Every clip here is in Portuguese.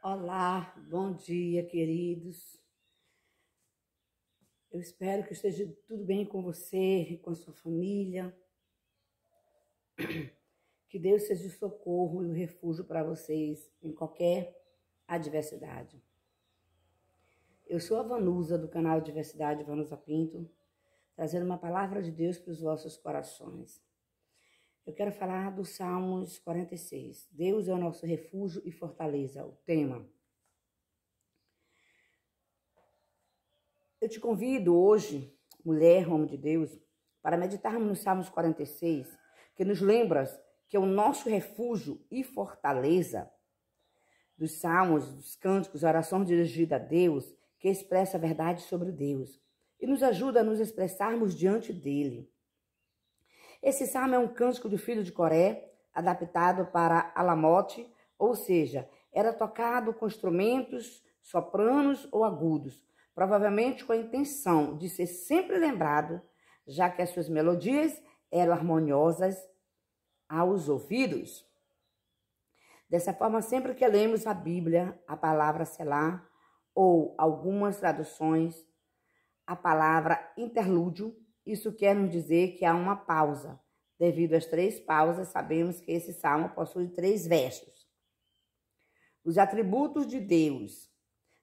Olá, bom dia, queridos. Eu espero que esteja tudo bem com você e com a sua família. Que Deus seja o socorro e o refúgio para vocês em qualquer adversidade. Eu sou a Vanusa, do canal Diversidade Vanusa Pinto, trazendo uma palavra de Deus para os vossos corações. Eu quero falar do Salmos 46. Deus é o nosso refúgio e fortaleza, o tema. Eu te convido hoje, mulher, homem de Deus, para meditarmos no Salmos 46, que nos lembra que é o nosso refúgio e fortaleza dos salmos, dos cânticos, orações dirigidas a Deus, que expressa a verdade sobre Deus e nos ajuda a nos expressarmos diante dele. Esse salmo é um cântico do filho de Coré, adaptado para alamote, ou seja, era tocado com instrumentos sopranos ou agudos, provavelmente com a intenção de ser sempre lembrado, já que as suas melodias eram harmoniosas aos ouvidos. Dessa forma, sempre que lemos a Bíblia, a palavra selá ou algumas traduções, a palavra interlúdio isso quer nos dizer que há uma pausa. Devido às três pausas, sabemos que esse salmo possui três versos. Os atributos de Deus.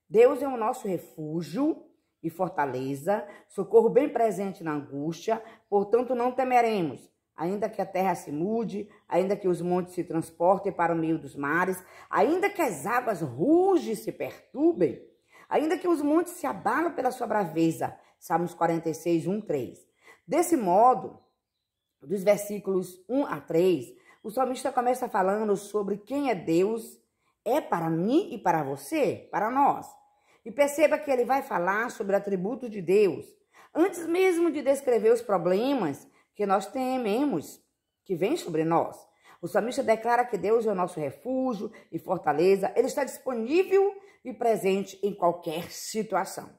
Deus é o nosso refúgio e fortaleza, socorro bem presente na angústia, portanto não temeremos. Ainda que a terra se mude, ainda que os montes se transportem para o meio dos mares, ainda que as águas rugem e se perturbem, ainda que os montes se abalam pela sua braveza. Salmos 46, 1, 3. Desse modo, dos versículos 1 a 3, o salmista começa falando sobre quem é Deus, é para mim e para você, para nós. E perceba que ele vai falar sobre atributos de Deus, antes mesmo de descrever os problemas que nós tememos, que vêm sobre nós. O salmista declara que Deus é o nosso refúgio e fortaleza, ele está disponível e presente em qualquer situação.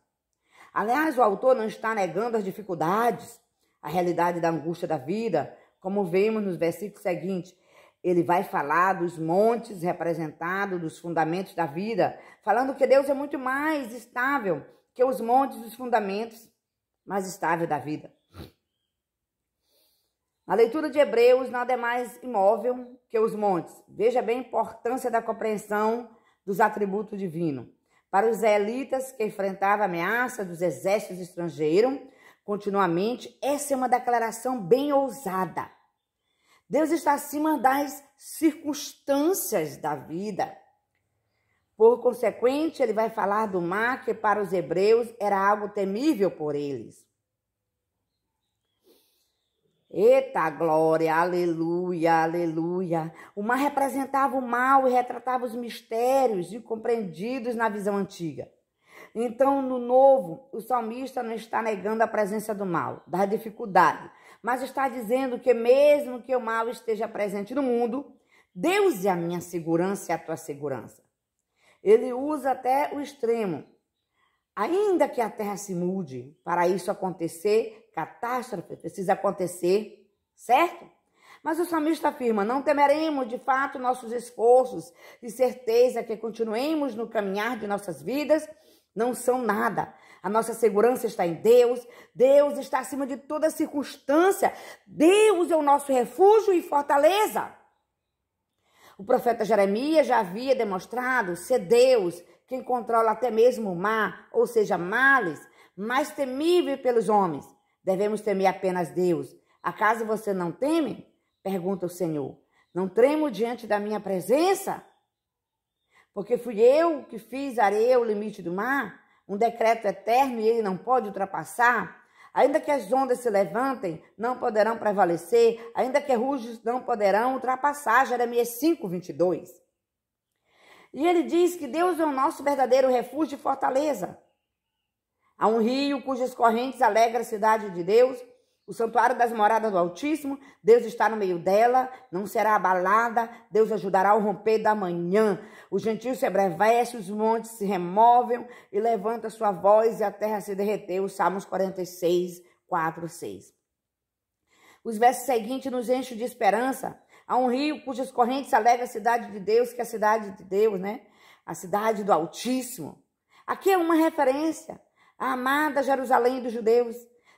Aliás, o autor não está negando as dificuldades, a realidade da angústia da vida, como vemos nos versículos seguintes. Ele vai falar dos montes representados, dos fundamentos da vida, falando que Deus é muito mais estável que os montes, os fundamentos mais estáveis da vida. A leitura de Hebreus, nada é mais imóvel que os montes. Veja bem a importância da compreensão dos atributos divinos. Para os israelitas que enfrentavam a ameaça dos exércitos estrangeiros, Continuamente, essa é uma declaração bem ousada. Deus está acima das circunstâncias da vida. Por consequente, ele vai falar do mar que para os hebreus era algo temível por eles. Eita glória, aleluia, aleluia. O mar representava o mal e retratava os mistérios incompreendidos na visão antiga. Então, no novo, o salmista não está negando a presença do mal, da dificuldade, mas está dizendo que mesmo que o mal esteja presente no mundo, Deus é a minha segurança e a tua segurança. Ele usa até o extremo. Ainda que a terra se mude, para isso acontecer, catástrofe precisa acontecer, certo? Mas o salmista afirma: não temeremos de fato nossos esforços e certeza que continuemos no caminhar de nossas vidas não são nada. A nossa segurança está em Deus, Deus está acima de toda circunstância, Deus é o nosso refúgio e fortaleza. O profeta Jeremias já havia demonstrado ser Deus quem controla até mesmo o mar, ou seja, males, mais temível pelos homens. Devemos temer apenas Deus. Acaso você não teme? Pergunta o Senhor. Não tremo diante da minha presença? porque fui eu que fiz areia o limite do mar, um decreto eterno e ele não pode ultrapassar. Ainda que as ondas se levantem, não poderão prevalecer, ainda que ruges não poderão ultrapassar. Jeremias 5, 22. E ele diz que Deus é o nosso verdadeiro refúgio e fortaleza. Há um rio cujas correntes alegra a cidade de Deus, o santuário das moradas do Altíssimo, Deus está no meio dela, não será abalada, Deus ajudará ao romper da manhã. Os gentios se abrevestem, os montes se removem e levanta sua voz e a terra se derreteu. Salmos 46, 4, 6. Os versos seguintes nos enchem de esperança. Há um rio cujas correntes alegra a cidade de Deus, que é a cidade de Deus, né? A cidade do Altíssimo. Aqui é uma referência à amada Jerusalém dos judeus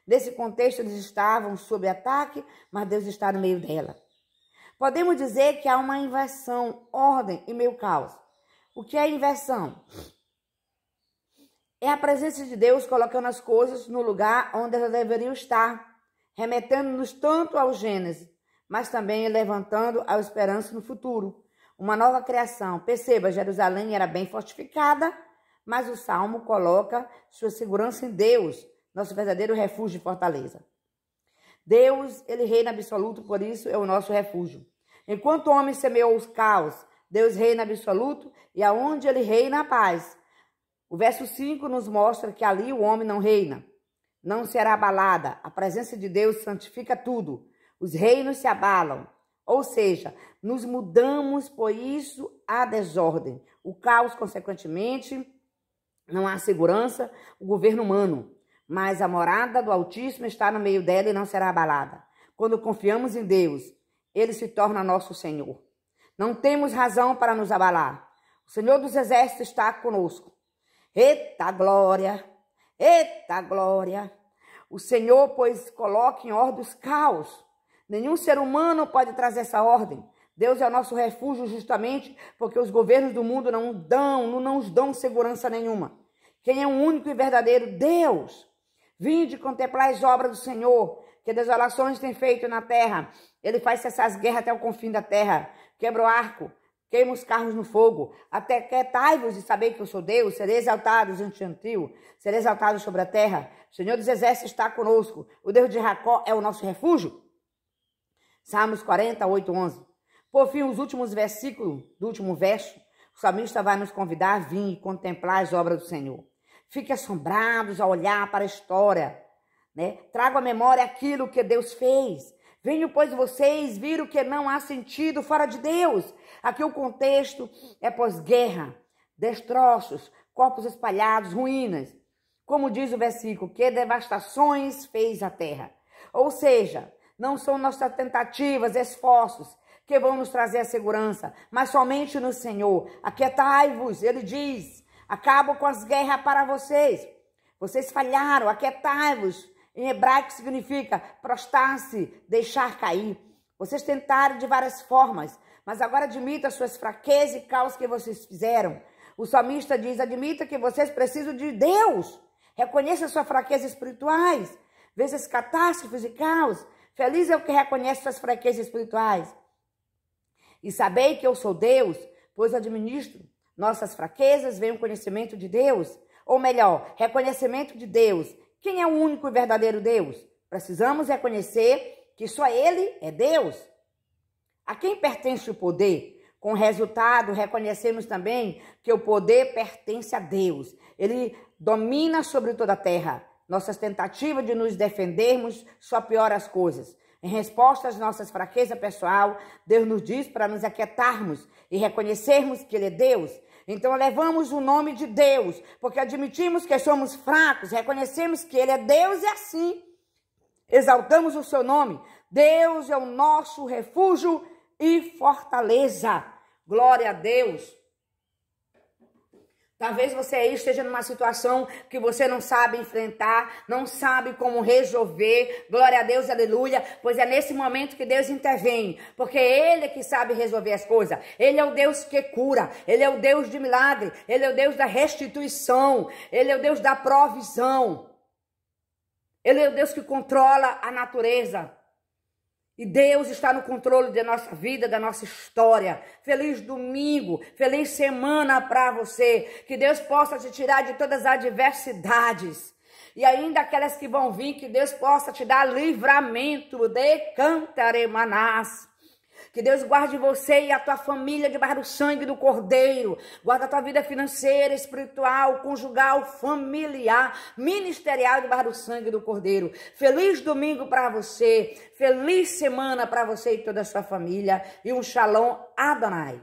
Nesse contexto, eles estavam sob ataque, mas Deus está no meio dela. Podemos dizer que há uma inversão, ordem e meio caos. O que é inversão? É a presença de Deus colocando as coisas no lugar onde elas deveriam estar, remetendo-nos tanto ao Gênesis, mas também levantando a esperança no futuro. Uma nova criação. Perceba, Jerusalém era bem fortificada, mas o Salmo coloca sua segurança em Deus nosso verdadeiro refúgio e fortaleza. Deus, ele reina absoluto, por isso é o nosso refúgio. Enquanto o homem semeou os caos, Deus reina absoluto e aonde ele reina a paz. O verso 5 nos mostra que ali o homem não reina, não será abalada. A presença de Deus santifica tudo. Os reinos se abalam, ou seja, nos mudamos, por isso a desordem. O caos, consequentemente, não há segurança, o governo humano. Mas a morada do Altíssimo está no meio dela e não será abalada. Quando confiamos em Deus, ele se torna nosso Senhor. Não temos razão para nos abalar. O Senhor dos Exércitos está conosco. Eita glória! Eita glória! O Senhor, pois, coloca em ordem os caos. Nenhum ser humano pode trazer essa ordem. Deus é o nosso refúgio justamente porque os governos do mundo não dão, não nos dão segurança nenhuma. Quem é o único e verdadeiro? Deus. Vinde contemplar as obras do Senhor, que desolações tem feito na terra. Ele faz cessar as guerras até o confim da terra. Quebra o arco, queima os carros no fogo. Até quietai-vos de saber que eu sou Deus. Serei exaltado ante gentil, serei exaltado sobre a terra. O Senhor dos exércitos está conosco. O Deus de Jacó é o nosso refúgio. Salmos 48, 11. Por fim, os últimos versículos do último verso, o salmista vai nos convidar a vir e contemplar as obras do Senhor. Fiquem assombrados a olhar para a história. Né? Trago à memória aquilo que Deus fez. Venho, pois, vocês viram que não há sentido fora de Deus. Aqui o contexto é pós-guerra, destroços, corpos espalhados, ruínas. Como diz o versículo, que devastações fez a terra. Ou seja, não são nossas tentativas, esforços que vão nos trazer a segurança, mas somente no Senhor. Aquietai-vos, ele diz. Acabo com as guerras para vocês. Vocês falharam, aquietai-vos. Em hebraico significa prostar-se, deixar cair. Vocês tentaram de várias formas, mas agora admita suas fraquezas e caos que vocês fizeram. O salmista diz: admita que vocês precisam de Deus. Reconheça suas fraquezas espirituais, vezes catástrofes e caos. Feliz é o que reconhece suas fraquezas espirituais. E sabei que eu sou Deus, pois administro nossas fraquezas, vem o conhecimento de Deus, ou melhor, reconhecimento de Deus. Quem é o único e verdadeiro Deus? Precisamos reconhecer que só Ele é Deus. A quem pertence o poder? Com resultado, reconhecemos também que o poder pertence a Deus. Ele domina sobre toda a terra. Nossas tentativas de nos defendermos só pioram as coisas. Em resposta às nossas fraquezas pessoal, Deus nos diz para nos aquietarmos e reconhecermos que Ele é Deus então levamos o nome de Deus, porque admitimos que somos fracos, reconhecemos que Ele é Deus e assim exaltamos o seu nome. Deus é o nosso refúgio e fortaleza. Glória a Deus. Talvez você aí esteja numa situação que você não sabe enfrentar, não sabe como resolver. Glória a Deus, aleluia. Pois é nesse momento que Deus intervém, porque é Ele é que sabe resolver as coisas. Ele é o Deus que cura, Ele é o Deus de milagre, Ele é o Deus da restituição, Ele é o Deus da provisão. Ele é o Deus que controla a natureza. E Deus está no controle da nossa vida, da nossa história. Feliz domingo, feliz semana para você. Que Deus possa te tirar de todas as adversidades. E ainda aquelas que vão vir, que Deus possa te dar livramento de cantaremanás. Que Deus guarde você e a tua família debaixo do sangue do Cordeiro. Guarda a tua vida financeira, espiritual, conjugal, familiar, ministerial debaixo do sangue do Cordeiro. Feliz domingo para você. Feliz semana para você e toda a sua família. E um shalom Adonai.